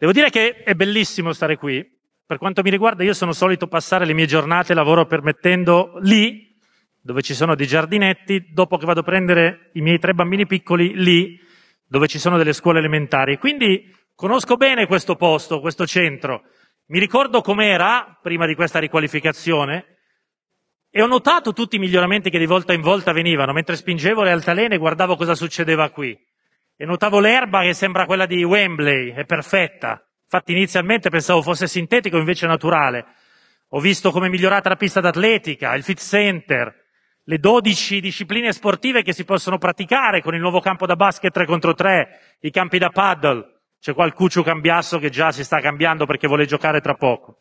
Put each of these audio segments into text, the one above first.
Devo dire che è bellissimo stare qui. Per quanto mi riguarda, io sono solito passare le mie giornate lavoro permettendo lì, dove ci sono dei giardinetti, dopo che vado a prendere i miei tre bambini piccoli lì, dove ci sono delle scuole elementari. Quindi conosco bene questo posto, questo centro. Mi ricordo com'era prima di questa riqualificazione e ho notato tutti i miglioramenti che di volta in volta venivano. Mentre spingevo le altalene guardavo cosa succedeva qui e notavo l'erba che sembra quella di Wembley, è perfetta. Infatti inizialmente pensavo fosse sintetico, invece naturale. Ho visto come è migliorata la pista d'atletica, il fit center, le 12 discipline sportive che si possono praticare con il nuovo campo da basket 3 contro 3, i campi da paddle. C'è qualcuccio cambiasso che già si sta cambiando perché vuole giocare tra poco.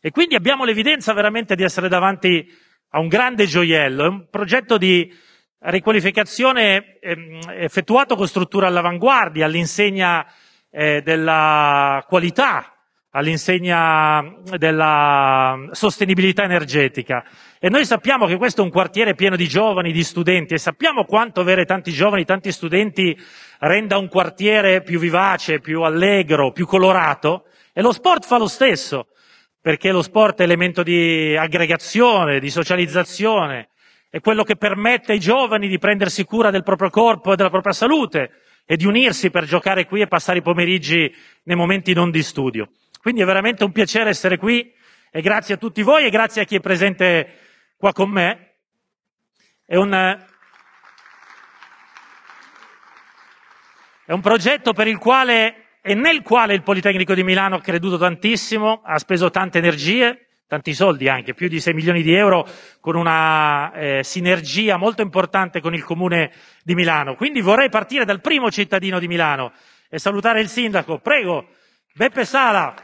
E quindi abbiamo l'evidenza veramente di essere davanti a un grande gioiello, è un progetto di riqualificazione ehm, effettuato con strutture all'avanguardia, all'insegna eh, della qualità, all'insegna della sostenibilità energetica. E noi sappiamo che questo è un quartiere pieno di giovani, di studenti, e sappiamo quanto avere tanti giovani, tanti studenti renda un quartiere più vivace, più allegro, più colorato. E lo sport fa lo stesso, perché lo sport è elemento di aggregazione, di socializzazione, è quello che permette ai giovani di prendersi cura del proprio corpo e della propria salute e di unirsi per giocare qui e passare i pomeriggi nei momenti non di studio. Quindi è veramente un piacere essere qui e grazie a tutti voi e grazie a chi è presente qua con me. È un, è un progetto per il quale e nel quale il Politecnico di Milano ha creduto tantissimo, ha speso tante energie tanti soldi anche, più di 6 milioni di euro con una eh, sinergia molto importante con il comune di Milano. Quindi vorrei partire dal primo cittadino di Milano e salutare il sindaco. Prego, Beppe Sala.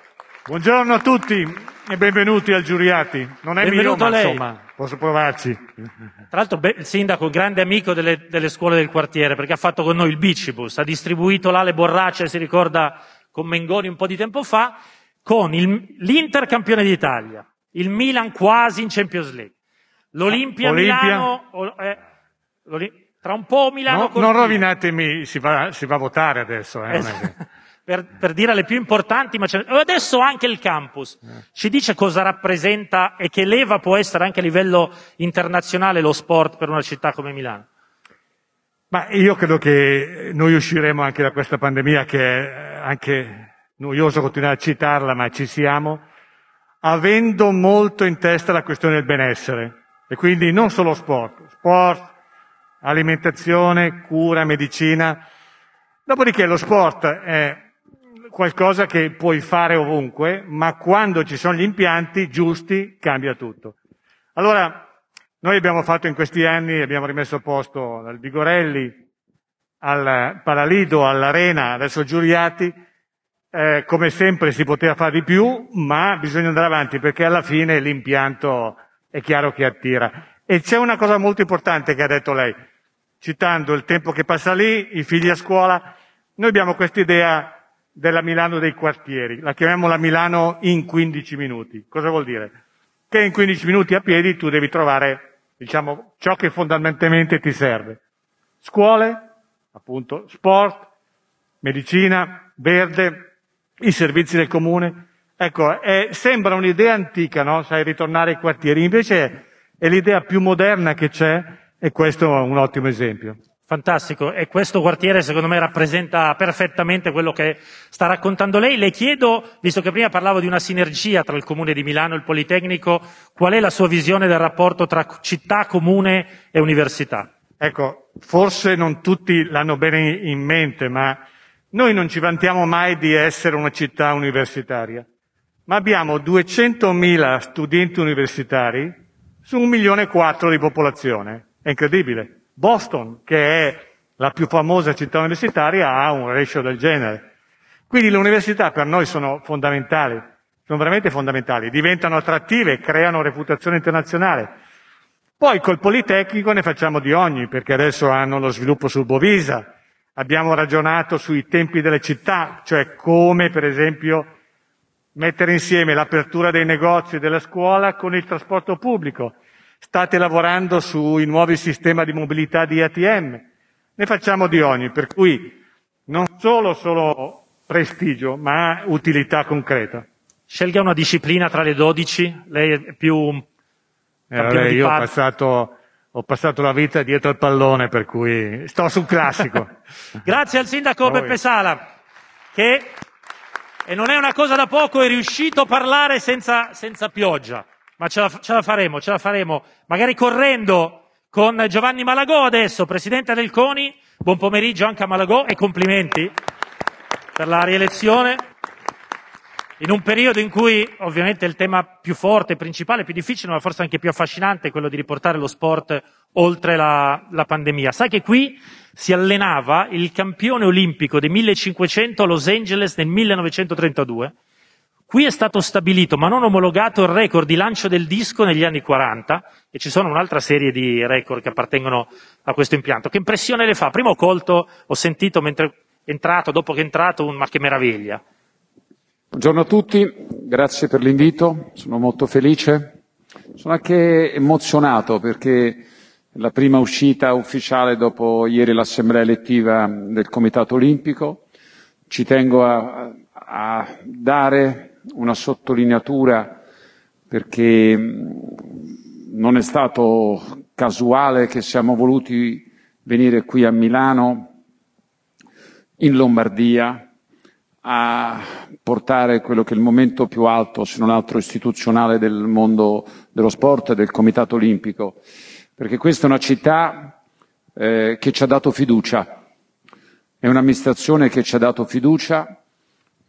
Buongiorno a tutti e benvenuti al Giuriati. Non è Benvenuto Milano, insomma, posso provarci. Tra l'altro il sindaco è un grande amico delle, delle scuole del quartiere perché ha fatto con noi il bicibus, ha distribuito là le borracce, si ricorda con Mengoni un po' di tempo fa, con il, l'intercampione d'Italia, il Milan quasi in Champions League, l'Olimpia, eh, Milano, eh, tra un po' Milano... No, non rovinatemi, si va, si va, a votare adesso. Eh, esatto. per, per, dire le più importanti, ma adesso anche il campus eh. ci dice cosa rappresenta e che leva può essere anche a livello internazionale lo sport per una città come Milano. Ma io credo che noi usciremo anche da questa pandemia che è anche noioso continuare a citarla, ma ci siamo avendo molto in testa la questione del benessere. E quindi non solo sport, sport, alimentazione, cura, medicina. Dopodiché lo sport è qualcosa che puoi fare ovunque, ma quando ci sono gli impianti giusti cambia tutto. Allora, noi abbiamo fatto in questi anni, abbiamo rimesso a posto dal Vigorelli al Paralido, all'Arena, adesso Giuriati, eh, come sempre si poteva fare di più, ma bisogna andare avanti perché alla fine l'impianto è chiaro che attira. E c'è una cosa molto importante che ha detto lei, citando il tempo che passa lì, i figli a scuola. Noi abbiamo questa idea della Milano dei quartieri, la chiamiamo la Milano in 15 minuti. Cosa vuol dire? Che in 15 minuti a piedi tu devi trovare, diciamo, ciò che fondamentalmente ti serve. Scuole, appunto, sport, medicina, verde, i servizi del comune. Ecco, è, sembra un'idea antica, no? Sai, ritornare ai quartieri. Invece è, è l'idea più moderna che c'è e questo è un ottimo esempio. Fantastico, e questo quartiere secondo me rappresenta perfettamente quello che sta raccontando lei. Le chiedo, visto che prima parlavo di una sinergia tra il Comune di Milano e il Politecnico, qual è la sua visione del rapporto tra città, comune e università? Ecco, forse non tutti l'hanno bene in mente, ma noi non ci vantiamo mai di essere una città universitaria, ma abbiamo 200.000 studenti universitari su un milione e quattro di popolazione. È incredibile. Boston, che è la più famosa città universitaria, ha un ratio del genere. Quindi le università per noi sono fondamentali, sono veramente fondamentali, diventano attrattive, creano reputazione internazionale. Poi col Politecnico ne facciamo di ogni, perché adesso hanno lo sviluppo sul Bovisa, Abbiamo ragionato sui tempi delle città, cioè come per esempio mettere insieme l'apertura dei negozi e della scuola con il trasporto pubblico. State lavorando sui nuovi sistemi di mobilità di ATM. Ne facciamo di ogni, per cui non solo solo prestigio, ma utilità concreta. Scelga una disciplina tra le 12, lei è più... Eh, vabbè, io ho passato ho passato la vita dietro al pallone, per cui sto sul classico. Grazie al sindaco Noi. Beppe Sala, che, e non è una cosa da poco, è riuscito a parlare senza, senza pioggia, ma ce la, ce la faremo, ce la faremo, magari correndo con Giovanni Malagò adesso, presidente del CONI. Buon pomeriggio anche a Malagò e complimenti per la rielezione in un periodo in cui ovviamente il tema più forte, principale, più difficile, ma forse anche più affascinante è quello di riportare lo sport oltre la, la pandemia. Sai che qui si allenava il campione olimpico dei 1500 a Los Angeles nel 1932. Qui è stato stabilito, ma non omologato, il record di lancio del disco negli anni 40 e ci sono un'altra serie di record che appartengono a questo impianto. Che impressione le fa? Prima ho colto, ho sentito mentre è entrato, dopo che è entrato, un ma che meraviglia. Buongiorno a tutti, grazie per l'invito, sono molto felice, sono anche emozionato perché è la prima uscita ufficiale dopo ieri l'assemblea elettiva del Comitato Olimpico. Ci tengo a, a dare una sottolineatura perché non è stato casuale che siamo voluti venire qui a Milano, in Lombardia, a portare quello che è il momento più alto, se non altro istituzionale, del mondo dello sport e del Comitato Olimpico, perché questa è una città eh, che ci ha dato fiducia, è un'amministrazione che ci ha dato fiducia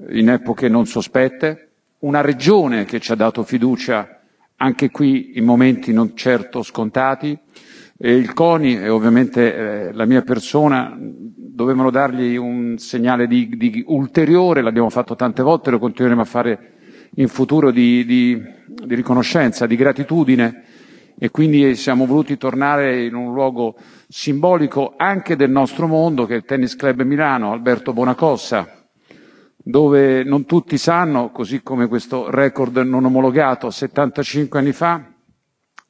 in epoche non sospette, una regione che ci ha dato fiducia anche qui in momenti non certo scontati, e il CONI e ovviamente eh, la mia persona dovevano dargli un segnale di, di ulteriore, l'abbiamo fatto tante volte, lo continueremo a fare in futuro, di, di, di riconoscenza, di gratitudine e quindi siamo voluti tornare in un luogo simbolico anche del nostro mondo, che è il Tennis Club Milano, Alberto Bonacossa, dove non tutti sanno, così come questo record non omologato 75 anni fa,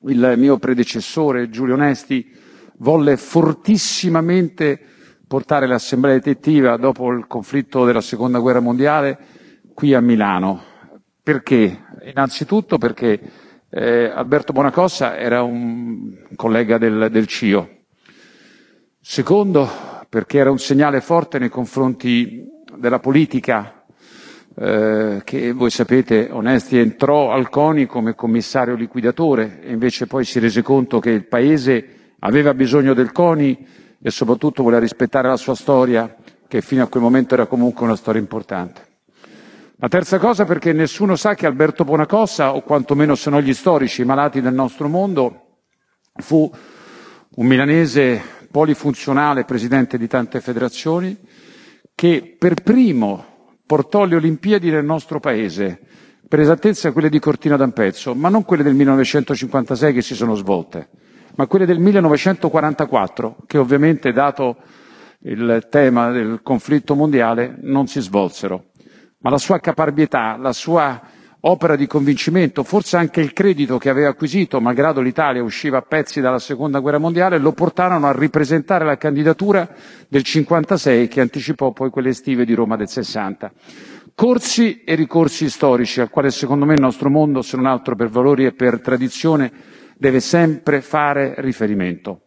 il mio predecessore Giulio Onesti volle fortissimamente portare l'assemblea detettiva dopo il conflitto della seconda guerra mondiale qui a Milano. Perché? Innanzitutto perché eh, Alberto Bonacossa era un collega del, del CIO. Secondo, perché era un segnale forte nei confronti della politica eh, che voi sapete, Onesti entrò al CONI come commissario liquidatore e invece poi si rese conto che il Paese aveva bisogno del CONI e soprattutto voleva rispettare la sua storia, che fino a quel momento era comunque una storia importante. La terza cosa perché nessuno sa che Alberto Bonacossa, o quantomeno se non gli storici malati del nostro mondo, fu un milanese polifunzionale, presidente di tante federazioni, che per primo portò le Olimpiadi nel nostro paese, per esattezza quelle di Cortina d'Ampezzo, ma non quelle del 1956 che si sono svolte, ma quelle del 1944, che ovviamente, dato il tema del conflitto mondiale, non si svolsero. Ma la sua caparbietà, la sua opera di convincimento, forse anche il credito che aveva acquisito, malgrado l'Italia usciva a pezzi dalla seconda guerra mondiale, lo portarono a ripresentare la candidatura del 56 che anticipò poi quelle estive di Roma del 60. Corsi e ricorsi storici, al quale secondo me il nostro mondo, se non altro per valori e per tradizione, deve sempre fare riferimento.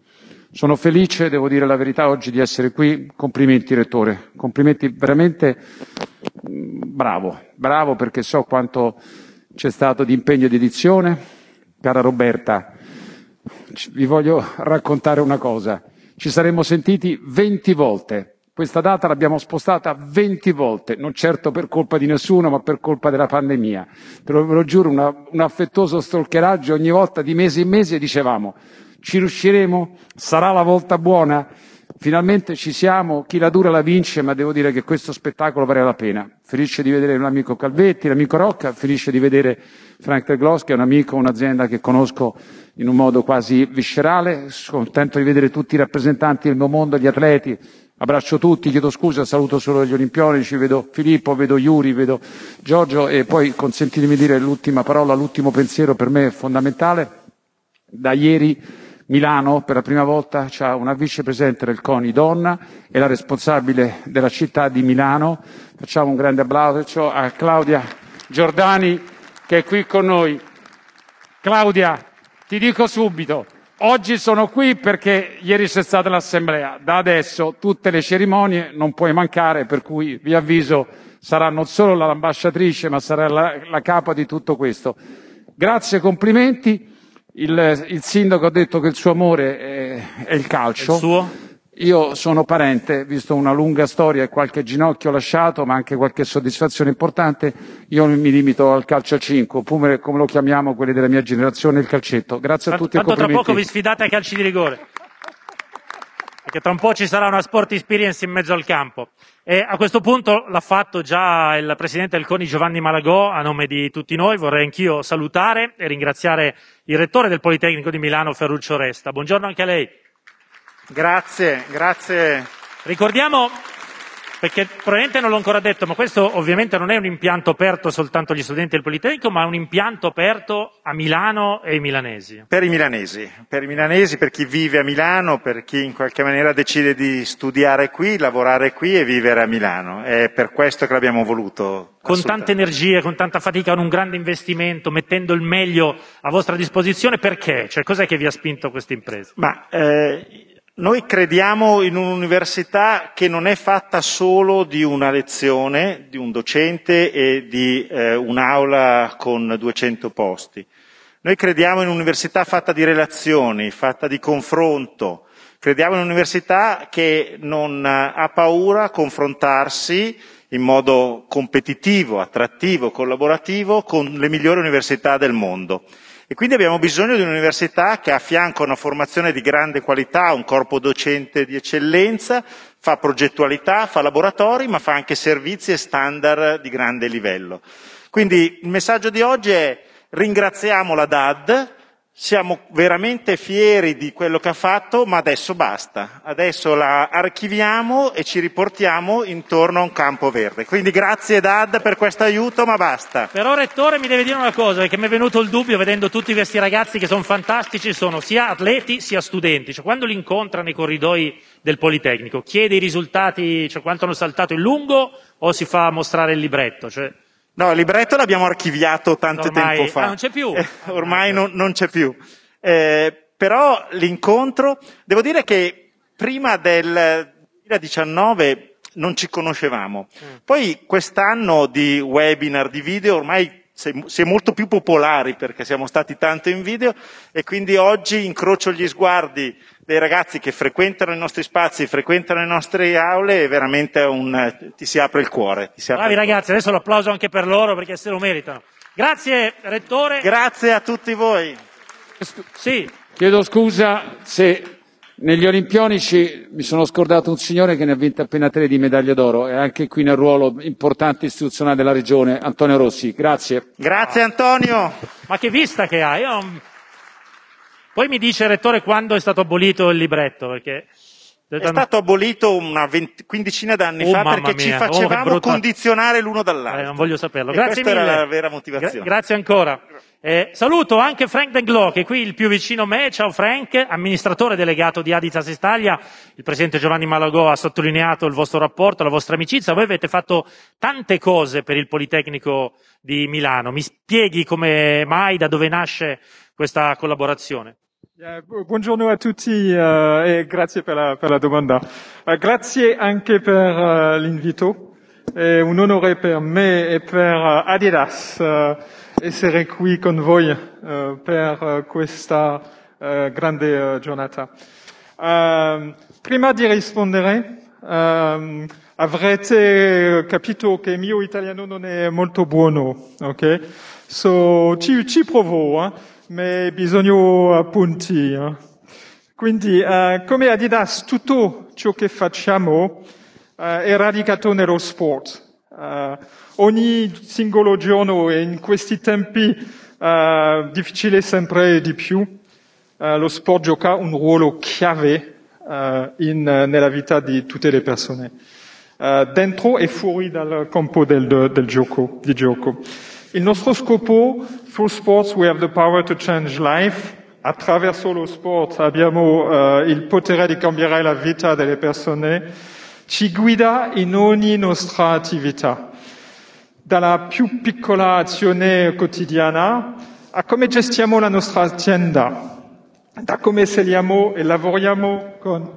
Sono felice, devo dire la verità, oggi di essere qui. Complimenti, Rettore. Complimenti veramente Mm, bravo, bravo perché so quanto c'è stato di impegno e di edizione. Cara Roberta, vi voglio raccontare una cosa. Ci saremmo sentiti 20 volte. Questa data l'abbiamo spostata 20 volte, non certo per colpa di nessuno, ma per colpa della pandemia. Te lo, ve lo giuro, una, un affettuoso stalkeraggio ogni volta di mese in mese dicevamo ci riusciremo? Sarà la volta buona? Finalmente ci siamo, chi la dura la vince, ma devo dire che questo spettacolo vale la pena. Felice di vedere l'amico Calvetti, l'amico Rocca, felice di vedere Frank Terglos, che è un amico, un'azienda che conosco in un modo quasi viscerale. Sono contento di vedere tutti i rappresentanti del mio mondo, gli atleti. Abbraccio tutti, chiedo scusa, saluto solo gli olimpionici, vedo Filippo, vedo Iuri, vedo Giorgio e poi consentitemi di dire l'ultima parola, l'ultimo pensiero per me fondamentale. Da ieri Milano per la prima volta ha una vicepresidente del CONI donna e la responsabile della città di Milano. Facciamo un grande applauso a Claudia Giordani che è qui con noi. Claudia, ti dico subito, oggi sono qui perché ieri c'è stata l'assemblea. Da adesso tutte le cerimonie non puoi mancare, per cui vi avviso sarà non solo l'ambasciatrice ma sarà la, la capa di tutto questo. Grazie, complimenti il, il, sindaco ha detto che il suo amore è, è il calcio. Il io sono parente, visto una lunga storia e qualche ginocchio lasciato, ma anche qualche soddisfazione importante, io mi limito al calcio a 5, oppure come lo chiamiamo quelli della mia generazione, il calcetto. Grazie a tutti tanto, e complimenti. Tanto tra poco vi sfidate ai calci di rigore che tra un po' ci sarà una sport experience in mezzo al campo. E a questo punto l'ha fatto già il presidente del CONI Giovanni Malagò a nome di tutti noi. Vorrei anch'io salutare e ringraziare il rettore del Politecnico di Milano, Ferruccio Resta. Buongiorno anche a lei. Grazie, grazie. Ricordiamo perché probabilmente non l'ho ancora detto, ma questo ovviamente non è un impianto aperto soltanto agli studenti del Politecnico, ma è un impianto aperto a Milano e ai milanesi. Per i milanesi, per i milanesi, per chi vive a Milano, per chi in qualche maniera decide di studiare qui, lavorare qui e vivere a Milano. È per questo che l'abbiamo voluto. Con tante energie, con tanta fatica, con un grande investimento, mettendo il meglio a vostra disposizione, perché? Cioè, cos'è che vi ha spinto questa impresa? Ma, eh noi crediamo in un'università che non è fatta solo di una lezione, di un docente e di eh, un'aula con 200 posti. Noi crediamo in un'università fatta di relazioni, fatta di confronto. Crediamo in un'università che non eh, ha paura a confrontarsi in modo competitivo, attrattivo, collaborativo con le migliori università del mondo. E quindi abbiamo bisogno di un'università che affianca una formazione di grande qualità, un corpo docente di eccellenza, fa progettualità, fa laboratori, ma fa anche servizi e standard di grande livello. Quindi il messaggio di oggi è ringraziamo la DAD, siamo veramente fieri di quello che ha fatto, ma adesso basta. Adesso la archiviamo e ci riportiamo intorno a un campo verde. Quindi grazie Dad per questo aiuto, ma basta. Però Rettore mi deve dire una cosa, perché mi è venuto il dubbio vedendo tutti questi ragazzi che sono fantastici, sono sia atleti sia studenti. Cioè, quando li incontra nei corridoi del Politecnico, chiede i risultati, cioè quanto hanno saltato in lungo o si fa mostrare il libretto? Cioè... No, il libretto l'abbiamo archiviato tanto ormai, tempo fa. Ah, non c'è più. Eh, ormai non, non, c'è più. Eh, però l'incontro, devo dire che prima del 2019 non ci conoscevamo. Mm. Poi quest'anno di webinar, di video, ormai si è molto più popolari perché siamo stati tanto in video e quindi oggi incrocio gli sguardi dei ragazzi che frequentano i nostri spazi, frequentano le nostre aule, è veramente un, ti si apre il cuore. Ti Bravi ragazzi, cuore. adesso l'applauso anche per loro perché se lo meritano. Grazie Rettore. Grazie a tutti voi. Sì. Chiedo scusa se negli olimpionici mi sono scordato un signore che ne ha vinto appena tre di medaglia d'oro e anche qui nel ruolo importante istituzionale della regione, Antonio Rossi. Grazie. Grazie Antonio. Ma che vista che hai? Io... Poi mi dice, rettore, quando è stato abolito il libretto, perché... È stato abolito una quindicina d'anni oh, fa perché mia. Oh, ci facevamo oh, condizionare l'uno dall'altro. Eh, non voglio saperlo. Grazie mille. era la vera motivazione. Gra- grazie ancora. Eh, saluto anche Frank Denglò, che è qui il più vicino a me. Ciao Frank, amministratore delegato di Aditas Estaglia. Il presidente Giovanni Malagò ha sottolineato il vostro rapporto, la vostra amicizia. Voi avete fatto tante cose per il Politecnico di Milano. Mi spieghi come mai, da dove nasce questa collaborazione? Eh, Buongiorno a tutti eh, e grazie per la, per la domanda. Eh, grazie anche per eh, l'invito. È un onore per me e per eh, Adidas eh, essere qui con voi per questa grande giornata. Ehm, prima di rispondere, ehm, avrete capito che il mio italiano non è molto buono, Okay? So, ci, ci provo. Eh? ma bisogno appunti. Eh? Quindi, eh, come Adidas, tutto ciò che facciamo eh, è radicato nello sport. Eh, ogni singolo giorno e in questi tempi eh, difficili sempre di più, eh, lo sport gioca un ruolo chiave in, nella vita di tutte le persone, dentro e fuori dal campo del, del gioco, di gioco. Il nostro scopo sul sports we have the power to change life. Attraverso lo sport abbiamo eh, il potere di cambiare la vita delle persone. Ci guida in ogni nostra attività, dalla più piccola azione quotidiana a come gestiamo la nostra azienda, da come selliamo e lavoriamo con,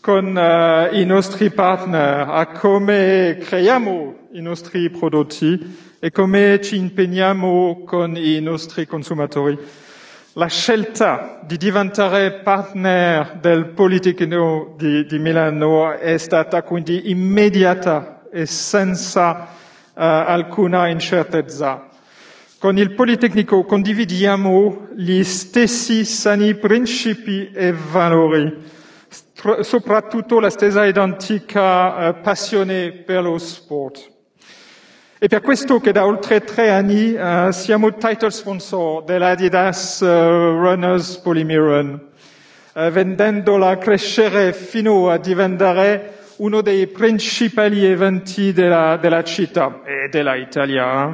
con eh, i nostri partner, a come creiamo i nostri prodotti e come ci impegniamo con i nostri consumatori. La scelta di diventare partner del Politecnico di, di Milano è stata quindi immediata e senza uh, alcuna incertezza. Con il Politecnico condividiamo gli stessi sani principi e valori, soprattutto la stessa identica uh, passione per lo sport. E per questo che da oltre tre anni eh, siamo title sponsor dell'Adidas eh, Runners Polymeron, eh, vendendola crescere fino a diventare uno dei principali eventi della, della città e dell'Italia, Italia,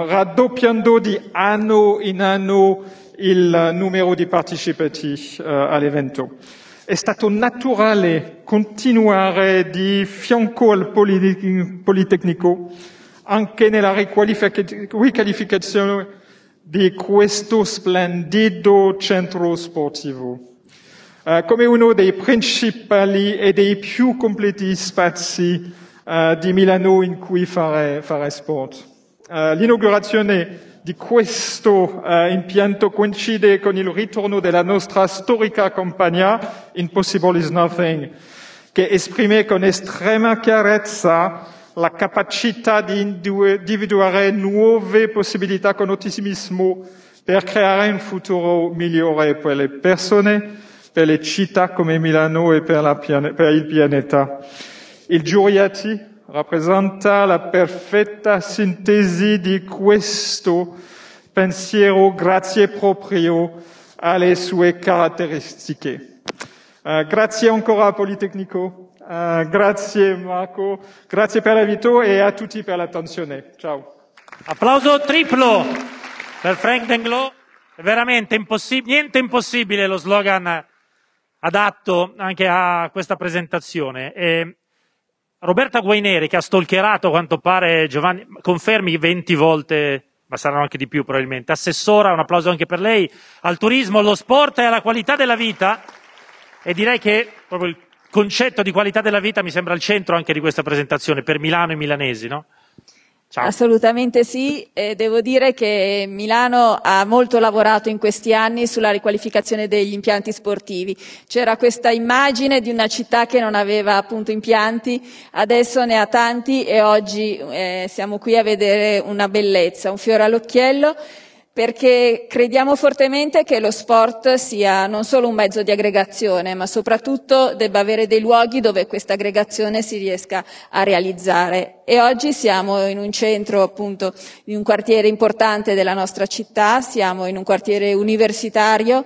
euh, raddoppiando di anno in anno il numero di partecipanti euh, all'evento è stato naturale continuare di fianco al Politecnico anche nella riqualificazione di questo splendido centro sportivo. Eh, come uno dei principali e dei più completi spazi eh, di Milano in cui fare, fare sport. Eh, l'inaugurazione di questo eh, impianto coincide con il ritorno della nostra storica compagnia Impossible is Nothing, che esprime con estrema chiarezza la capacità di individuare nuove possibilità con ottimismo per creare un futuro migliore per le persone, per le città come Milano e per, pian- per il pianeta. Il giuriati rappresenta la perfetta sintesi di questo pensiero grazie proprio alle sue caratteristiche. Uh, grazie ancora a Politecnico, uh, grazie Marco, grazie per l'invito e a tutti per l'attenzione. Ciao. Applauso triplo per Frank Denglo. È veramente impossib- niente impossibile lo slogan adatto anche a questa presentazione. E Roberta Guaineri che ha stalkerato quanto pare Giovanni, confermi 20 volte, ma saranno anche di più probabilmente, assessora, un applauso anche per lei, al turismo, allo sport e alla qualità della vita e direi che proprio il concetto di qualità della vita mi sembra al centro anche di questa presentazione per Milano e milanesi, no? Ciao. Assolutamente sì, e devo dire che Milano ha molto lavorato in questi anni sulla riqualificazione degli impianti sportivi. C'era questa immagine di una città che non aveva appunto impianti, adesso ne ha tanti e oggi eh, siamo qui a vedere una bellezza, un fiore all'occhiello perché crediamo fortemente che lo sport sia non solo un mezzo di aggregazione, ma soprattutto debba avere dei luoghi dove questa aggregazione si riesca a realizzare. E oggi siamo in un centro, appunto, in un quartiere importante della nostra città, siamo in un quartiere universitario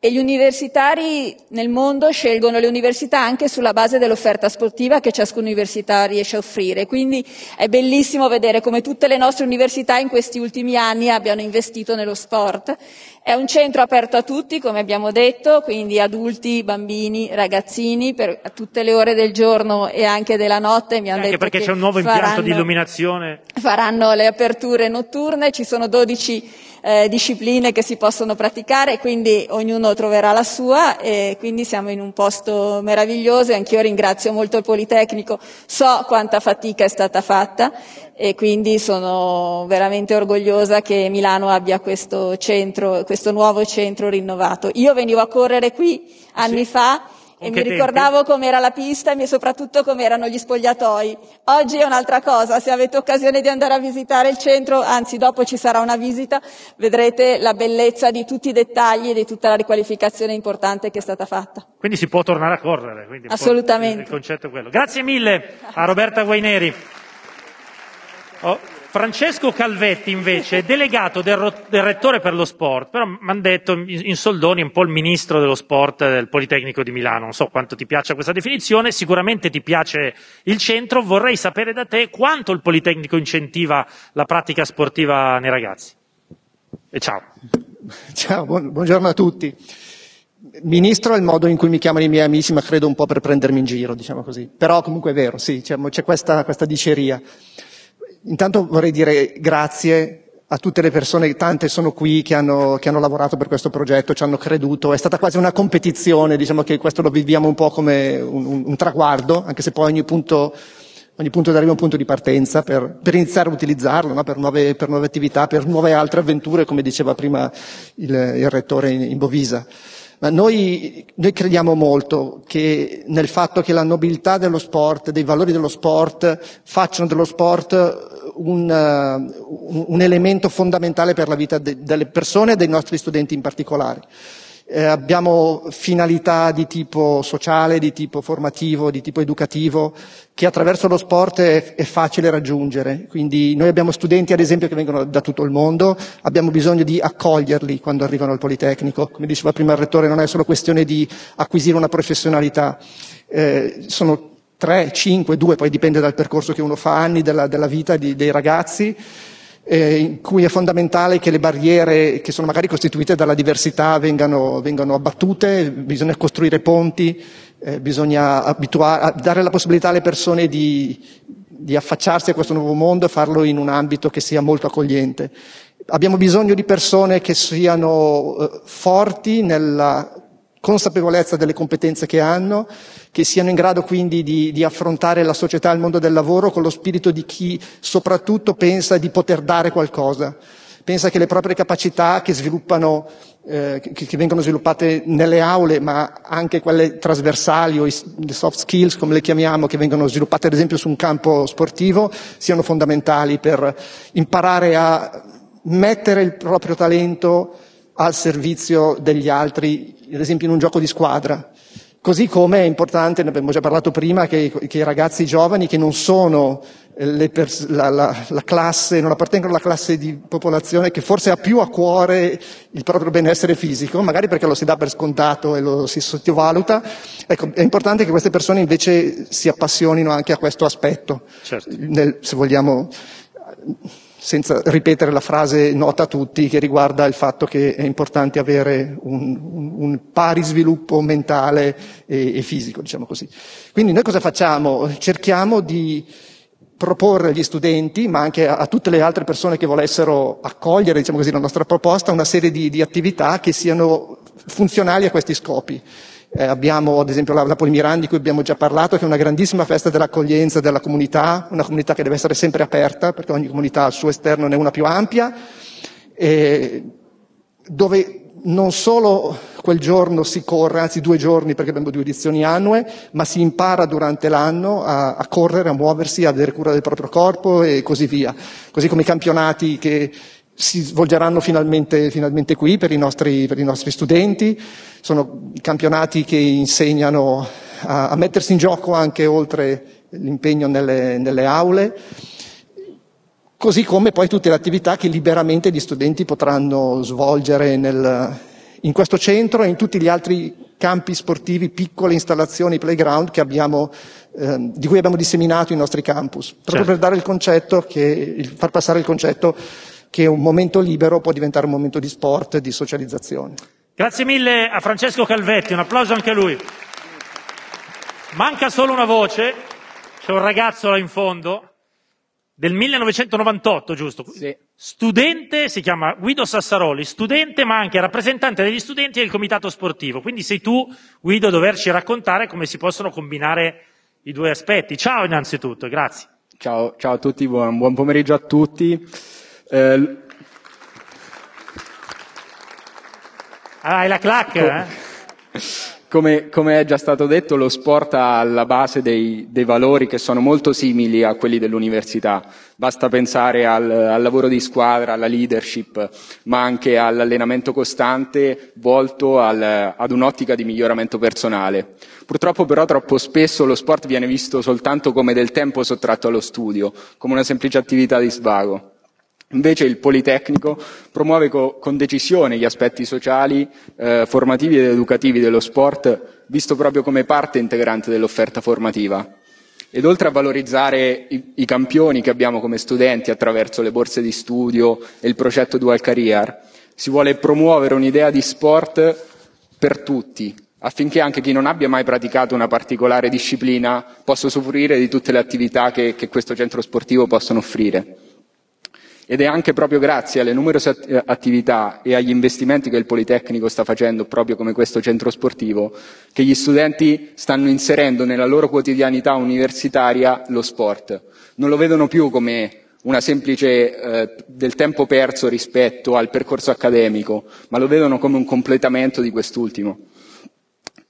e gli universitari nel mondo scelgono le università anche sulla base dell'offerta sportiva che ciascuna università riesce a offrire. Quindi è bellissimo vedere come tutte le nostre università in questi ultimi anni abbiano investito nello sport. È un centro aperto a tutti, come abbiamo detto, quindi adulti, bambini, ragazzini, per tutte le ore del giorno e anche della notte. Mi hanno anche detto perché c'è un nuovo faranno, impianto di illuminazione. Faranno le aperture notturne, ci sono 12 eh, discipline che si possono praticare, quindi ognuno troverà la sua e quindi siamo in un posto meraviglioso e anch'io ringrazio molto il Politecnico, so quanta fatica è stata fatta e quindi sono veramente orgogliosa che Milano abbia questo centro, questo nuovo centro rinnovato. Io venivo a correre qui anni sì. fa e mi ricordavo com'era la pista e soprattutto com'erano gli spogliatoi. Oggi è un'altra cosa, se avete occasione di andare a visitare il centro, anzi dopo ci sarà una visita, vedrete la bellezza di tutti i dettagli e di tutta la riqualificazione importante che è stata fatta. Quindi si può tornare a correre, quindi assolutamente. Il concetto è quello. Grazie mille a Roberta Guaineri. Oh. Francesco Calvetti invece è delegato del, del rettore per lo sport, però mi hanno detto in soldoni un po' il ministro dello sport del Politecnico di Milano, non so quanto ti piaccia questa definizione, sicuramente ti piace il centro, vorrei sapere da te quanto il Politecnico incentiva la pratica sportiva nei ragazzi. E ciao. Ciao, buon, buongiorno a tutti. Ministro è il modo in cui mi chiamano i miei amici, ma credo un po' per prendermi in giro, diciamo così. Però comunque è vero, sì, c'è questa, questa diceria. Intanto vorrei dire grazie a tutte le persone, tante sono qui, che hanno, che hanno, lavorato per questo progetto, ci hanno creduto. È stata quasi una competizione, diciamo che questo lo viviamo un po' come un, un traguardo, anche se poi ogni punto, ogni punto d'arrivo è un punto di partenza per, per iniziare a utilizzarlo, no? per, nuove, per, nuove, attività, per nuove altre avventure, come diceva prima il, il rettore in, in Bovisa. Ma noi, noi crediamo molto che, nel fatto che la nobiltà dello sport, dei valori dello sport, facciano dello sport eh, eh, un, un elemento fondamentale per la vita de, delle persone e dei nostri studenti in particolare eh, abbiamo finalità di tipo sociale, di tipo formativo, di tipo educativo, che attraverso lo sport è, è, facile raggiungere. Quindi noi abbiamo studenti, ad esempio, che vengono da tutto il mondo, abbiamo bisogno di accoglierli quando arrivano al Politecnico. Come diceva prima il Rettore, non è solo questione di acquisire una professionalità. Eh, sono tre, cinque, due, poi dipende dal percorso che uno fa, anni della, della vita di, dei ragazzi eh, in cui è fondamentale che le barriere che sono magari costituite dalla diversità vengano, vengano abbattute, bisogna costruire ponti, eh, bisogna abituare, dare la possibilità alle persone di, di affacciarsi a questo nuovo mondo e farlo in un ambito che sia molto accogliente. Abbiamo bisogno di persone che siano eh, forti nella consapevolezza delle competenze che hanno, che siano in grado quindi di, di affrontare la società e il mondo del lavoro con lo spirito di chi soprattutto pensa di poter dare qualcosa, pensa che le proprie capacità che sviluppano eh, che, vengono sviluppate nelle aule, ma anche quelle trasversali o le soft skills, come le chiamiamo, che vengono sviluppate ad esempio su un campo sportivo, siano fondamentali per imparare a mettere il proprio talento al servizio degli altri, ad esempio in un gioco di squadra. Così come è importante, ne abbiamo già parlato prima, che, che i ragazzi giovani che non sono eh, pers- la, la, la classe, non appartengono alla classe di popolazione che forse ha più a cuore il proprio benessere fisico, magari perché lo si dà per scontato e lo si sottovaluta, ecco, è importante che queste persone invece si appassionino anche a questo aspetto, certo. nel, se vogliamo senza ripetere la frase nota a tutti che riguarda il fatto che è importante avere un, un, un pari sviluppo mentale e, e fisico, diciamo così. Quindi noi cosa facciamo? Cerchiamo di proporre agli studenti, ma anche a, a, tutte le altre persone che volessero accogliere diciamo così, la nostra proposta, una serie di, di attività che siano funzionali a questi scopi. Eh, abbiamo ad esempio la, la Polmirandi di cui abbiamo già parlato, che è una grandissima festa dell'accoglienza della comunità, una comunità che deve essere sempre aperta, perché ogni comunità al suo esterno ne è una più ampia, e dove non solo quel giorno si corre, anzi due giorni perché abbiamo due edizioni annue, ma si impara durante l'anno a, a correre, a muoversi, a avere cura del proprio corpo e così via. Così come i campionati che si svolgeranno finalmente, finalmente qui per i, nostri, per i, nostri, studenti, sono campionati che insegnano a, a mettersi in gioco anche oltre l'impegno nelle, nelle, aule, così come poi tutte le attività che liberamente gli studenti potranno svolgere nel, in questo centro e in tutti gli altri campi sportivi, piccole installazioni, playground che abbiamo, ehm, di cui abbiamo disseminato i nostri campus, proprio certo. per dare il concetto che, il, far passare il concetto che un momento libero può diventare un momento di sport, di socializzazione. Grazie mille a Francesco Calvetti, un applauso anche a lui. Manca solo una voce, c'è un ragazzo là in fondo, del 1998, giusto? Sì. Studente, si chiama Guido Sassaroli, studente ma anche rappresentante degli studenti del comitato sportivo. Quindi sei tu, Guido, a doverci raccontare come si possono combinare i due aspetti. Ciao innanzitutto, grazie. Ciao, ciao a tutti, buon, buon pomeriggio a tutti. Eh, ah, è la clacca, eh? Come, come, è già stato detto, lo sport ha alla base dei, dei, valori che sono molto simili a quelli dell'università. Basta pensare al, al, lavoro di squadra, alla leadership, ma anche all'allenamento costante volto al, ad un'ottica di miglioramento personale. Purtroppo però troppo spesso lo sport viene visto soltanto come del tempo sottratto allo studio, come una semplice attività di svago. Invece il Politecnico promuove co- con decisione gli aspetti sociali, eh, formativi ed educativi dello sport, visto proprio come parte integrante dell'offerta formativa. Ed oltre a valorizzare i, i campioni che abbiamo come studenti attraverso le borse di studio e il progetto Dual Career, si vuole promuovere un'idea di sport per tutti, affinché anche chi non abbia mai praticato una particolare disciplina possa usufruire di tutte le attività che, che questo centro sportivo possono offrire ed è anche proprio grazie alle numerose eh, attività e agli investimenti che il Politecnico sta facendo, proprio come questo centro sportivo, che gli studenti stanno inserendo nella loro quotidianità universitaria lo sport. Non lo vedono più come una semplice eh, del tempo perso rispetto al percorso accademico, ma lo vedono come un completamento di quest'ultimo.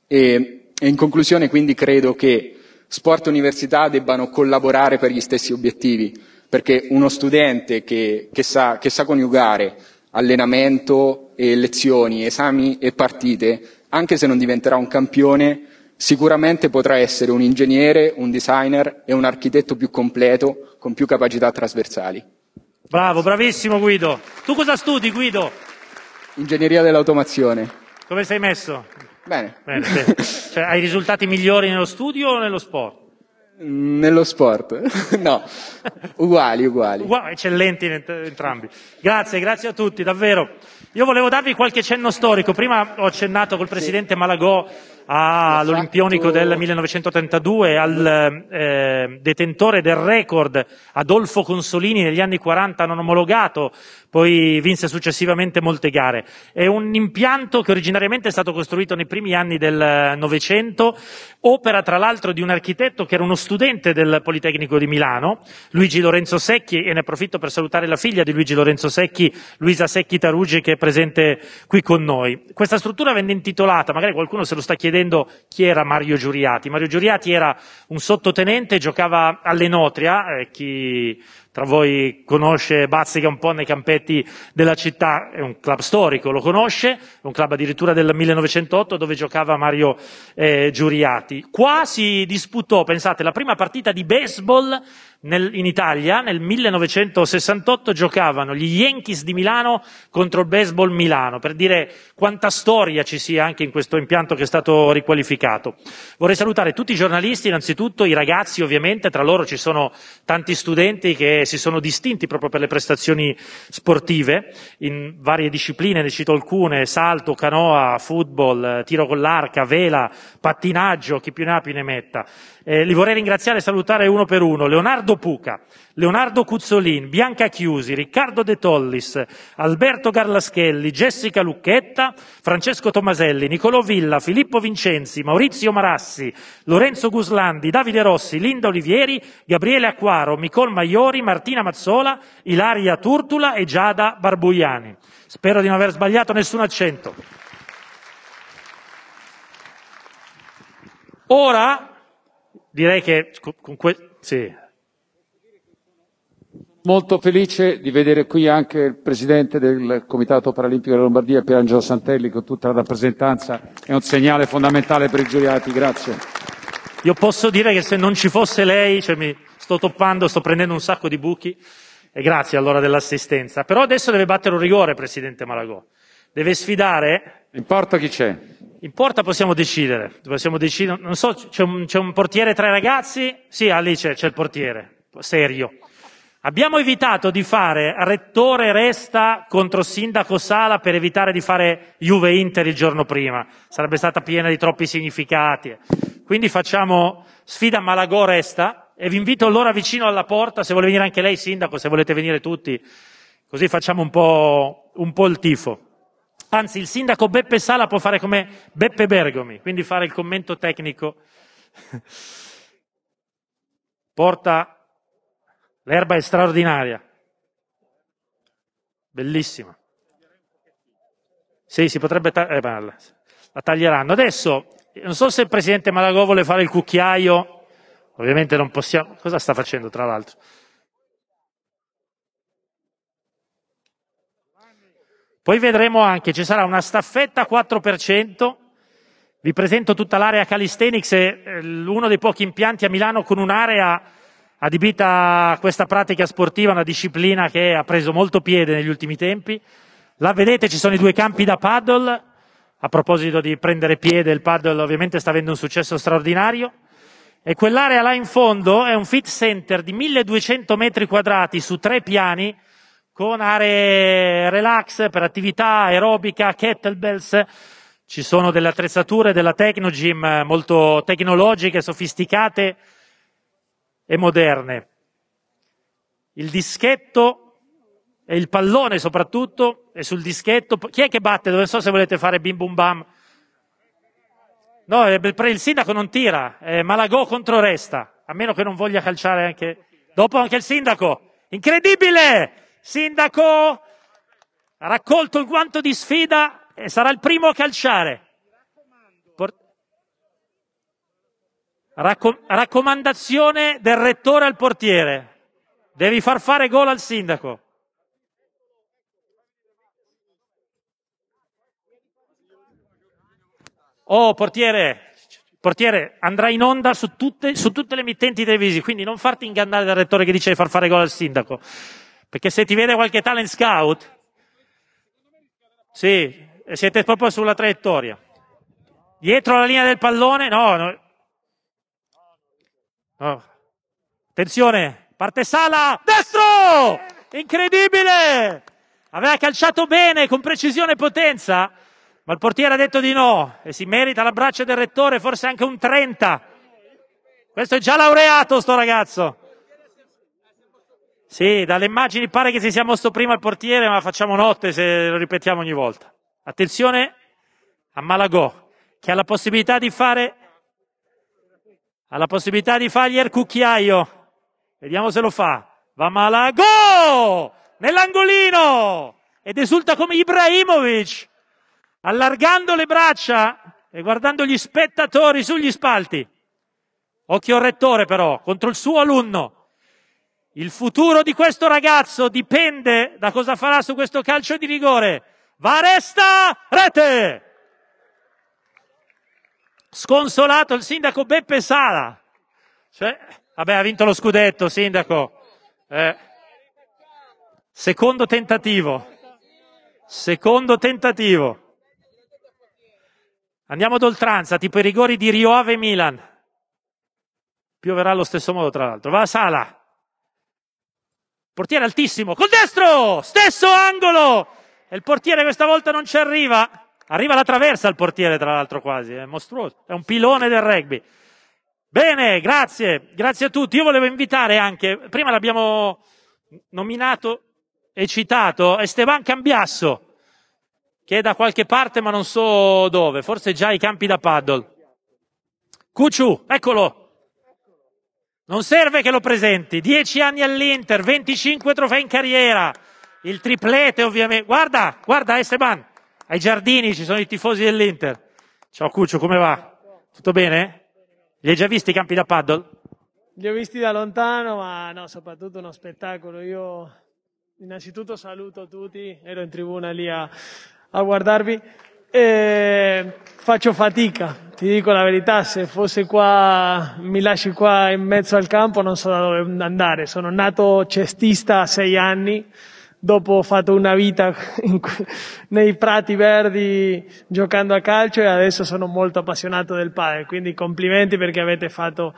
E, e in conclusione quindi credo che sport e università debbano collaborare per gli stessi obiettivi, perché uno studente che, che, sa, che sa coniugare allenamento e lezioni, esami e partite, anche se non diventerà un campione, sicuramente potrà essere un ingegnere, un designer e un architetto più completo, con più capacità trasversali. Bravo, bravissimo Guido. Tu cosa studi, Guido? Ingegneria dell'automazione. Come sei messo? Bene. Bene, Cioè, hai risultati migliori nello studio o nello sport? Nello sport, no, uguali, uguali. Wow, eccellenti entrambi. Grazie, grazie a tutti, davvero. Io volevo darvi qualche cenno storico. Prima ho accennato col presidente Malagò Ah, all'Olimpionico del 1932, al eh, detentore del record Adolfo Consolini negli anni 40 non omologato, poi vinse successivamente molte gare. È un impianto che originariamente è stato costruito nei primi anni del Novecento, opera tra l'altro di un architetto che era uno studente del Politecnico di Milano, Luigi Lorenzo Secchi, e ne approfitto per salutare la figlia di Luigi Lorenzo Secchi, Luisa Secchi Tarugi, che è presente qui con noi. Questa struttura venne intitolata, magari qualcuno se lo sta chiedendo, chiedendo chi era Mario Giuriati. Mario Giuriati era un sottotenente, giocava all'Enotria, eh, chi tra voi conosce Bazzica un po' nei campetti della città, è un club storico, lo conosce, è un club addirittura del 1908 dove giocava Mario eh, Giuriati. Qua si disputò, pensate, la prima partita di baseball nel, in Italia, nel 1968 giocavano gli Yankees di Milano contro il baseball Milano, per dire quanta storia ci sia anche in questo impianto che è stato riqualificato. Vorrei salutare tutti i giornalisti, innanzitutto i ragazzi ovviamente, tra loro ci sono tanti studenti che si sono distinti proprio per le prestazioni sportive in varie discipline, ne cito alcune, salto, canoa, football, eh, tiro con l'arca, vela, pattinaggio, chi più ne ha più ne metta. Eh, li vorrei ringraziare e salutare uno per uno. Leonardo Puca, Leonardo Cuzzolin, Bianca Chiusi, Riccardo De Tollis, Alberto Garlaschelli, Jessica Lucchetta, Francesco Tomaselli, Nicolò Villa, Filippo Vincenzi, Maurizio Marassi, Lorenzo Guslandi, Davide Rossi, Linda Olivieri, Gabriele Acquaro, Micol Maiori, Martina Mazzola, Ilaria Turtula e Giada Barbuiani. Spero di non aver sbagliato nessun accento. Ora, direi che con que- sì. Molto felice di vedere qui anche il Presidente del Comitato Paralimpico della Lombardia, Pierangelo Santelli, con tutta la rappresentanza. È un segnale fondamentale per i giurati. Grazie. Io posso dire che se non ci fosse lei, cioè mi sto toppando, sto prendendo un sacco di buchi, e grazie allora dell'assistenza. Però adesso deve battere un rigore, Presidente Malagò. Deve sfidare. In porta chi c'è? In porta possiamo decidere. Possiamo decidere. Non so, c'è un, c'è un portiere tra i ragazzi? Sì, ah, lì c'è, c'è il portiere. Serio. Abbiamo evitato di fare rettore resta contro sindaco Sala per evitare di fare Juve Inter il giorno prima. Sarebbe stata piena di troppi significati. Quindi facciamo sfida Malagò resta e vi invito allora vicino alla porta, se vuole venire anche lei sindaco, se volete venire tutti, così facciamo un po', un po il tifo. Anzi, il sindaco Beppe Sala può fare come Beppe Bergomi, quindi fare il commento tecnico. Porta L'erba è straordinaria, bellissima. Sì, si potrebbe tagliare, eh, la taglieranno. Adesso, non so se il presidente Malagò vuole fare il cucchiaio, ovviamente non possiamo. Cosa sta facendo, tra l'altro? Poi vedremo anche, ci sarà una staffetta 4%. Vi presento tutta l'area Calisthenics, è eh, uno dei pochi impianti a Milano con un'area adibita a questa pratica sportiva, una disciplina che ha preso molto piede negli ultimi tempi. La vedete ci sono i due campi da paddle, a proposito di prendere piede, il paddle ovviamente sta avendo un successo straordinario. E quell'area là in fondo è un fit center di 1200 metri quadrati su tre piani, con aree relax per attività aerobica, kettlebells. Ci sono delle attrezzature della Technogym molto tecnologiche, sofisticate, e moderne. Il dischetto e il pallone soprattutto, è sul dischetto, chi è che batte? Non so se volete fare bim bum bam. No, il sindaco non tira, eh, Malagò contro Resta, a meno che non voglia calciare anche... Dopo anche il sindaco, incredibile! Sindaco ha raccolto il guanto di sfida e sarà il primo a calciare. Raccom- raccomandazione del rettore al portiere. Devi far fare gol al sindaco. Oh, portiere, portiere, andrà in onda su tutte, su tutte le emittenti televisive, quindi non farti ingannare dal rettore che dice di far fare gol al sindaco. Perché se ti vede qualche talent scout, sì, siete proprio sulla traiettoria. Dietro la linea del pallone, no, no Oh. Attenzione, parte Sala, destro! Incredibile! Aveva calciato bene, con precisione e potenza, ma il portiere ha detto di no e si merita l'abbraccio del rettore, forse anche un 30. Questo è già laureato, sto ragazzo. Sì, dalle immagini pare che si sia mosso prima il portiere, ma facciamo notte se lo ripetiamo ogni volta. Attenzione a Malagò, che ha la possibilità di fare ha la possibilità di fargli il cucchiaio. Vediamo se lo fa. Va Malago! Nell'angolino! Ed esulta come Ibrahimovic, allargando le braccia e guardando gli spettatori sugli spalti. Occhio al rettore però, contro il suo alunno. Il futuro di questo ragazzo dipende da cosa farà su questo calcio di rigore. Va resta rete! sconsolato il sindaco Beppe Sala. Cioè, vabbè, ha vinto lo scudetto, sindaco. Eh, secondo tentativo. Secondo tentativo. Andiamo ad oltranza, tipo i rigori di Riove Milan. Pioverà allo stesso modo, tra l'altro. Va a Sala. Portiere altissimo, col destro! Stesso angolo! E il portiere questa volta non ci arriva. Arriva la traversa al portiere, tra l'altro, quasi, è mostruoso, è un pilone del rugby. Bene, grazie, grazie a tutti. Io volevo invitare anche, prima l'abbiamo nominato e citato, Esteban Cambiasso, che è da qualche parte ma non so dove, forse già ai campi da paddle. Cucciù, eccolo. Non serve che lo presenti. Dieci anni all'Inter, 25 trofei in carriera. Il triplete ovviamente. Guarda, guarda Esteban. Ai giardini ci sono i tifosi dell'Inter. Ciao Cuccio, come va? Tutto bene? Li hai già visti i campi da paddle? Li ho visti da lontano, ma no, soprattutto uno spettacolo. Io innanzitutto saluto tutti, ero in tribuna lì a, a guardarvi. E faccio fatica, ti dico la verità, se fosse qua, mi lasci qua in mezzo al campo non so da dove andare. Sono nato cestista a sei anni, dopo ho fatto una vita in, nei prati verdi giocando a calcio e adesso sono molto appassionato del padre. quindi complimenti perché avete fatto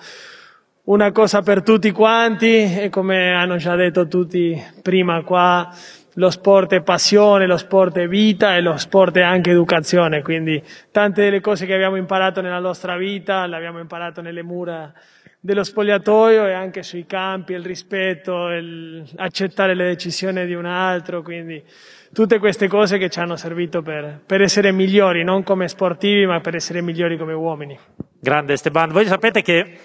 una cosa per tutti quanti e come hanno già detto tutti prima qua, lo sport è passione, lo sport è vita e lo sport è anche educazione, quindi tante delle cose che abbiamo imparato nella nostra vita le abbiamo imparato nelle mura dello spogliatoio e anche sui campi, il rispetto, l'accettare le decisioni di un altro, quindi tutte queste cose che ci hanno servito per, per essere migliori, non come sportivi, ma per essere migliori come uomini. Grande Esteban, voi sapete che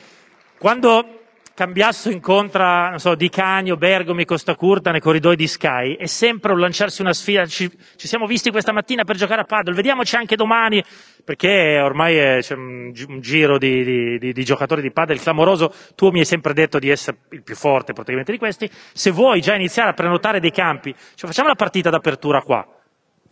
quando Cambiasso incontra, non so, Di Canio, Bergomi, Costa Curta nei corridoi di Sky. È sempre un lanciarsi una sfida. Ci, ci siamo visti questa mattina per giocare a paddle, vediamoci anche domani. Perché ormai è, c'è un, un giro di, di, di, di, giocatori di paddle clamoroso. Tu mi hai sempre detto di essere il più forte praticamente di questi. Se vuoi già iniziare a prenotare dei campi, cioè facciamo la partita d'apertura qua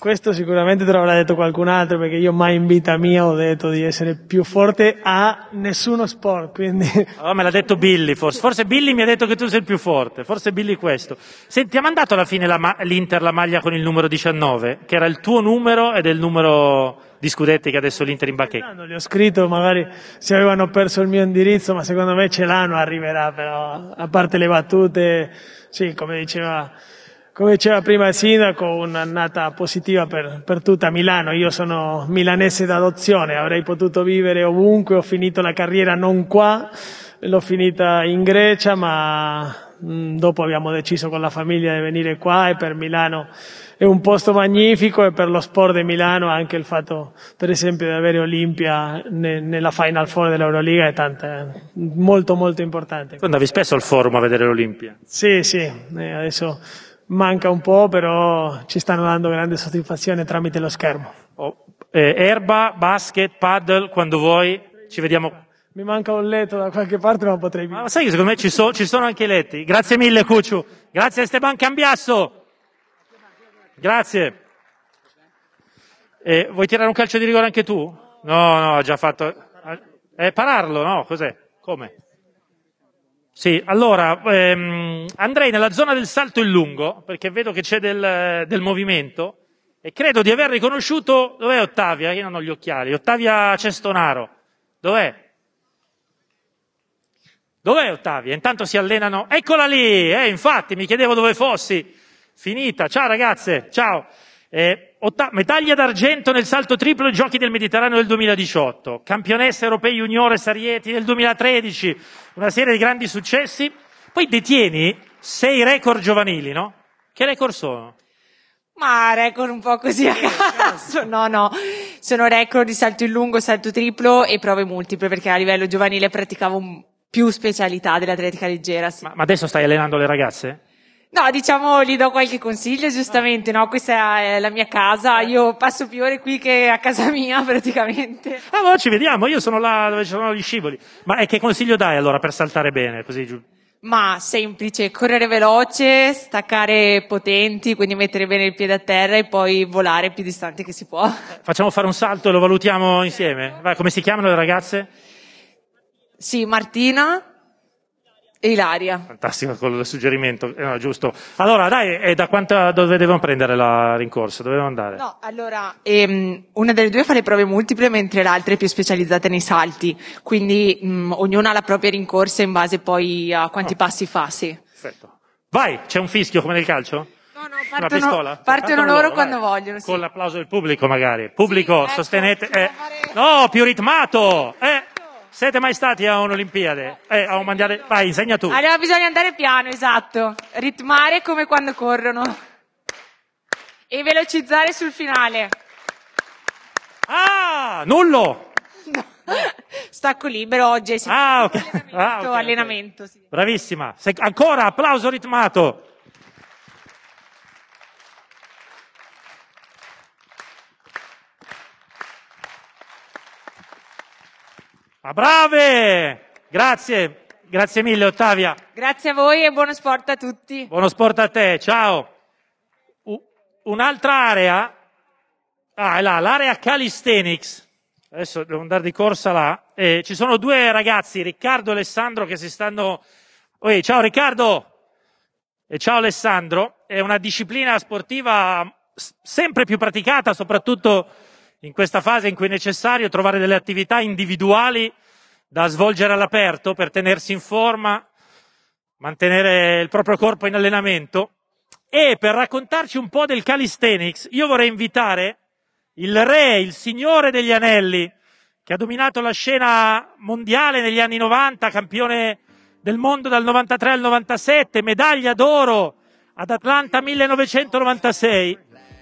questo sicuramente te l'avrà detto qualcun altro perché io mai in vita mia ho detto di essere più forte a nessuno sport, quindi... Allora me l'ha detto Billy forse, forse Billy mi ha detto che tu sei il più forte, forse Billy questo. Senti, ha mandato alla fine la ma- l'Inter la maglia con il numero 19, che era il tuo numero ed è il numero di scudetti che adesso l'Inter in No, Non li ho scritto, magari se avevano perso il mio indirizzo, ma secondo me ce l'hanno, arriverà però, a parte le battute, sì, come diceva come diceva prima il sindaco, un'annata positiva per, per, tutta Milano. Io sono milanese d'adozione, avrei potuto vivere ovunque, ho finito la carriera non qua, l'ho finita in Grecia, ma mh, mm, dopo abbiamo deciso con la famiglia di venire qua e per Milano è un posto magnifico e per lo sport di Milano anche il fatto, per esempio, di avere Olimpia ne, nella Final Four dell'Euroliga è tante, eh, molto molto importante. andavi spesso al forum a vedere l'Olimpia? Sì, sì, eh, adesso manca un po', però ci stanno dando grande soddisfazione tramite lo schermo. Oh, eh, erba, basket, paddle, quando vuoi, ci vediamo. Mi manca un letto da qualche parte, ma potrei. Ma sai che secondo me ci, so, ci sono anche i letti. Grazie mille, Cucciu. Grazie, Esteban Cambiasso. Grazie. Eh, vuoi tirare un calcio di rigore anche tu? No, no, ha già fatto. Eh, pararlo, no? Cos'è? Come? Sì, allora ehm, andrei nella zona del salto in lungo, perché vedo che c'è del, del movimento, e credo di aver riconosciuto, dov'è Ottavia? Io non ho gli occhiali, Ottavia Cestonaro, dov'è? Dov'è Ottavia? Intanto si allenano, eccola lì, eh, infatti mi chiedevo dove fossi, finita, ciao ragazze, ciao. Eh, otta- medaglia d'argento nel salto triplo ai Giochi del Mediterraneo del 2018, campionessa europea juniore Sarieti nel 2013, una serie di grandi successi. Poi detieni sei record giovanili, no? Che record sono? Ma record un po' così a caso, no, no, sono record di salto in lungo, salto triplo e prove multiple perché a livello giovanile praticavo più specialità dell'atletica leggera. Sì. Ma, ma adesso stai allenando le ragazze? No, diciamo, gli do qualche consiglio, giustamente, no? Questa è la mia casa, io passo più ore qui che a casa mia, praticamente. Ah, boh, ci vediamo, io sono là dove ci sono gli scivoli. Ma eh, che consiglio dai allora per saltare bene, così giù? Ma semplice, correre veloce, staccare potenti, quindi mettere bene il piede a terra e poi volare più distante che si può. Facciamo fare un salto e lo valutiamo insieme. Vai, come si chiamano le ragazze? Sì, Martina, e Ilaria. Fantastico quel suggerimento, eh, no, giusto. Allora, dai, eh, da quanto devono prendere la rincorsa? Dove devono andare? No, allora, ehm, una delle due fa le prove multiple, mentre l'altra è più specializzata nei salti, quindi mh, mm, ognuna ha la propria rincorsa in base poi a quanti oh. passi fa, sì. Perfetto. Vai, c'è un fischio come nel calcio? No, no, partono, partono loro, loro quando vogliono. Sì. Con l'applauso del pubblico, magari. Pubblico, sì, ecco, sostenete. Eh, no, più ritmato! Eh! Siete mai stati a un'Olimpiade? Eh, a un mondiale? Vai, insegna tu. Allora bisogna andare piano, esatto. Ritmare come quando corrono. E velocizzare sul finale. Ah, nullo! Stacco libero oggi. Ah, ok. Allenamento, ah, okay, allenamento okay. Sì. Bravissima. Se, ancora, applauso ritmato. Ma ah, brave! Grazie, grazie mille Ottavia. Grazie a voi e buono sport a tutti. Buono sport a te, ciao. un'altra area, ah, è là, l'area calisthenics. Adesso devo andare di corsa là. Eh, ci sono due ragazzi, Riccardo e Alessandro, che si stanno. Oi, ciao Riccardo! E ciao Alessandro. È una disciplina sportiva sempre più praticata, soprattutto in questa fase in cui è necessario trovare delle attività individuali da svolgere all'aperto per tenersi in forma, mantenere il proprio corpo in allenamento. E per raccontarci un po' del calisthenics, io vorrei invitare il re, il signore degli anelli, che ha dominato la scena mondiale negli anni 90, campione del mondo dal 93 al 97, medaglia d'oro ad Atlanta 1996,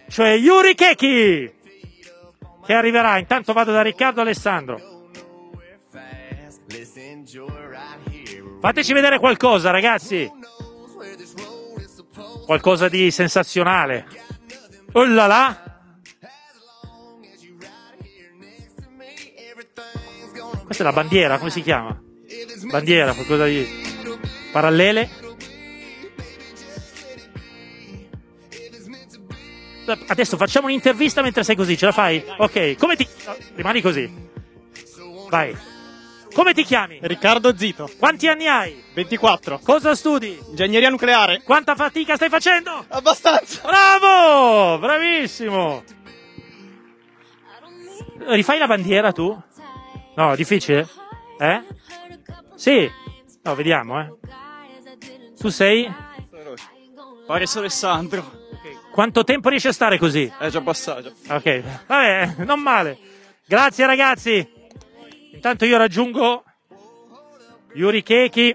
cioè Yuri Keki che arriverà. Intanto vado da Riccardo Alessandro. Fateci vedere qualcosa, ragazzi. Qualcosa di sensazionale. Oh là là. Questa è la bandiera, come si chiama? Bandiera, qualcosa di parallele. adesso facciamo un'intervista mentre sei così, ce la fai? Ok, come ti... Rimani così. Vai. Come ti chiami? Riccardo Zito. Quanti anni hai? 24. Cosa studi? Ingegneria nucleare. Quanta fatica stai facendo? Abbastanza. Bravo! Bravissimo! Rifai la bandiera tu? No, difficile? Eh? Sì. No, vediamo, eh. Tu sei? Sono Alessandro. Quanto tempo riesci a stare così? È già passato. Ok, vabbè, non male. Grazie ragazzi. Intanto io raggiungo Yuri Keiki.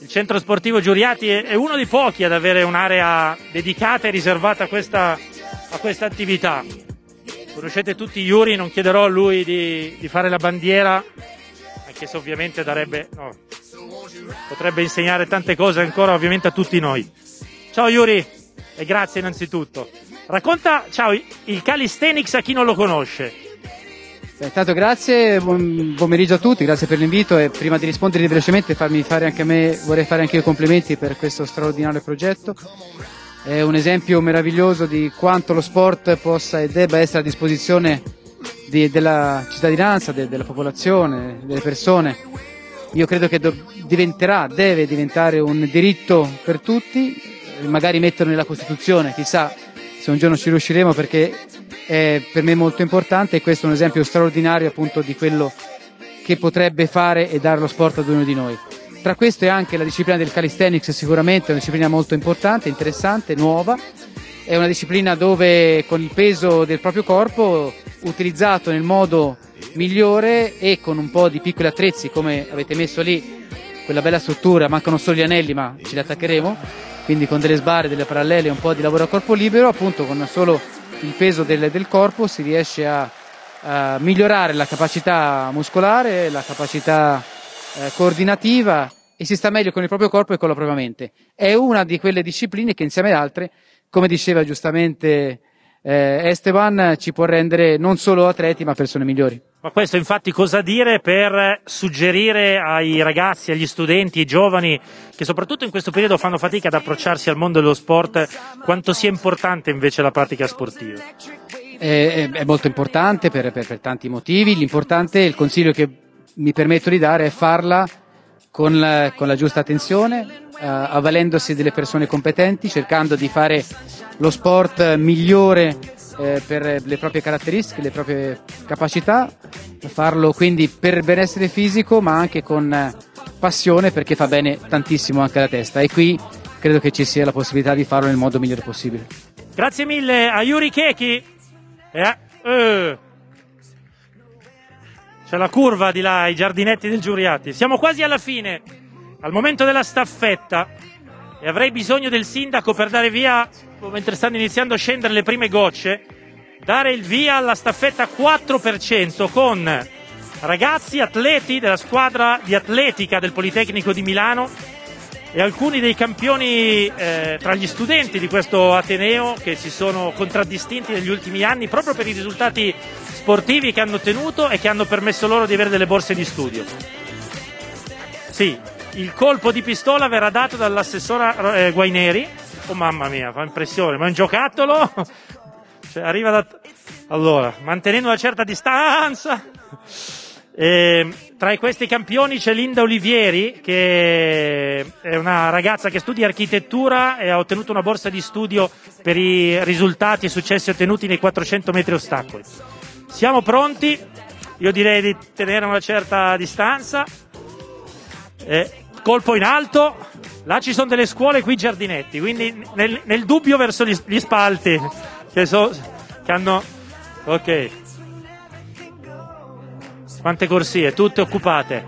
Il centro sportivo Giuriati è uno dei pochi ad avere un'area dedicata e riservata a questa, a questa attività. Conoscete tutti Yuri, non chiederò a lui di, di fare la bandiera, anche se ovviamente darebbe, no, potrebbe insegnare tante cose ancora ovviamente a tutti noi. Ciao Yuri e grazie innanzitutto. Racconta, ciao, il calisthenics a chi non lo conosce. Intanto grazie, buon pomeriggio a tutti, grazie per l'invito e prima di rispondere velocemente fare me, vorrei fare anche io complimenti per questo straordinario progetto. È un esempio meraviglioso di quanto lo sport possa e debba essere a disposizione di, della cittadinanza, de, della popolazione, delle persone. Io credo che do, diventerà, deve diventare un diritto per tutti magari metterlo nella Costituzione, chissà se un giorno ci riusciremo perché è per me molto importante e questo è un esempio straordinario appunto di quello che potrebbe fare e dare lo sport ad ognuno di noi. Tra questo è anche la disciplina del calisthenics sicuramente è una disciplina molto importante, interessante, nuova, è una disciplina dove con il peso del proprio corpo utilizzato nel modo migliore e con un po' di piccoli attrezzi come avete messo lì quella bella struttura, mancano solo gli anelli ma ce li attaccheremo quindi con delle sbarre, delle parallele e un po' di lavoro a corpo libero, appunto con solo il peso del, del corpo si riesce a, a, migliorare la capacità muscolare, la capacità eh, coordinativa e si sta meglio con il proprio corpo e con la propria mente. È una di quelle discipline che insieme ad altre, come diceva giustamente eh, Esteban ci può rendere non solo atleti ma persone migliori. Ma questo infatti cosa dire per suggerire ai ragazzi, agli studenti, ai giovani che soprattutto in questo periodo fanno fatica ad approcciarsi al mondo dello sport, quanto sia importante invece la pratica sportiva? È, eh, eh, è molto importante per, per, per tanti motivi, l'importante, il consiglio che mi permetto di dare è farla con la, con la giusta attenzione, eh, avvalendosi delle persone competenti, cercando di fare lo sport migliore eh, per le proprie caratteristiche, le proprie capacità, farlo quindi per benessere fisico ma anche con eh, passione perché fa bene tantissimo anche alla testa e qui credo che ci sia la possibilità di farlo nel modo migliore possibile. Grazie mille a Yuri Keki. Eh, eh. C'è la curva di là, i giardinetti del Giuriati. Siamo quasi alla fine al momento della staffetta e avrei bisogno del sindaco per dare via, mentre stanno iniziando a scendere le prime gocce, dare il via alla staffetta 4% con ragazzi atleti della squadra di atletica del Politecnico di Milano e alcuni dei campioni eh, tra gli studenti di questo Ateneo che si sono contraddistinti negli ultimi anni proprio per i risultati sportivi che hanno ottenuto e che hanno permesso loro di avere delle borse di studio. Sì, il colpo di pistola verrà dato dall'assessora eh, Guaineri. Oh mamma mia, fa impressione, ma è un giocattolo. Cioè, arriva da... Allora, mantenendo una certa distanza. E, ehm, tra questi campioni c'è Linda Olivieri, che è una ragazza che studia architettura e ha ottenuto una borsa di studio per i risultati e successi ottenuti nei 400 metri ostacoli. Siamo pronti, io direi di tenere una certa distanza. Eh, colpo in alto. Là ci sono delle scuole, qui giardinetti. Quindi nel, nel dubbio verso gli, gli spalti. Che, so, che hanno. Ok. Quante corsie, tutte occupate.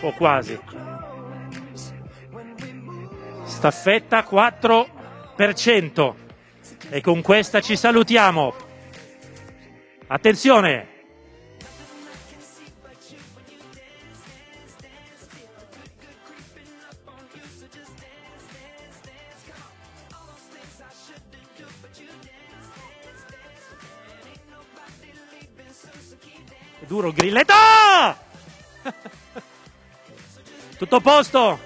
O quasi. Staffetta 4%. E con questa ci salutiamo. Attenzione, Duro grilletto! Tutto a posto?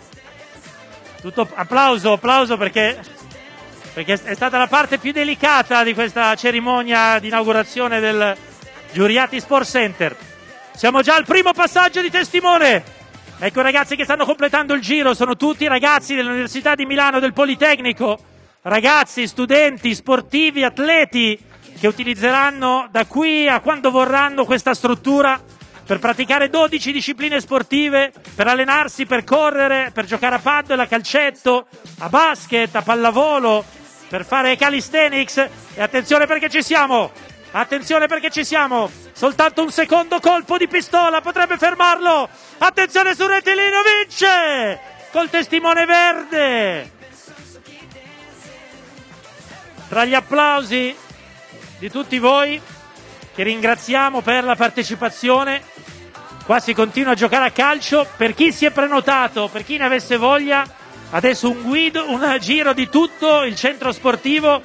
Tutto... Applauso, applauso perché... perché è stata la parte più delicata di questa cerimonia di inaugurazione del Giuriati Sport Center. Siamo già al primo passaggio di testimone. Ecco ragazzi che stanno completando il giro, sono tutti ragazzi dell'Università di Milano, del Politecnico, ragazzi, studenti, sportivi, atleti che utilizzeranno da qui a quando vorranno questa struttura per praticare 12 discipline sportive, per allenarsi, per correre, per giocare a paddle, a calcetto, a basket, a pallavolo, per fare calisthenics. E attenzione perché ci siamo! Attenzione perché ci siamo! Soltanto un secondo colpo di pistola potrebbe fermarlo! Attenzione su rettilineo, vince! Col testimone verde! Tra gli applausi di tutti voi che ringraziamo per la partecipazione. Qua si continua a giocare a calcio. Per chi si è prenotato, per chi ne avesse voglia, adesso un, guido, un giro di tutto il centro sportivo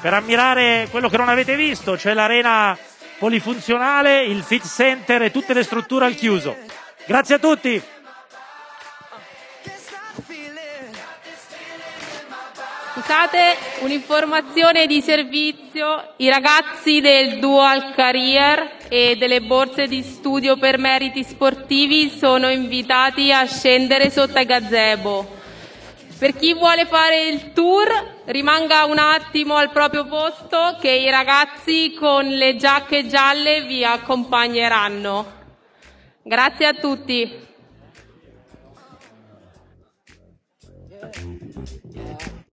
per ammirare quello che non avete visto, cioè l'arena polifunzionale, il fit center e tutte le strutture al chiuso. Grazie a tutti. Scusate, un'informazione di servizio, i ragazzi del Dual Career e delle borse di studio per meriti sportivi sono invitati a scendere sotto ai gazebo. Per chi vuole fare il tour rimanga un attimo al proprio posto che i ragazzi con le giacche gialle vi accompagneranno. Grazie a tutti.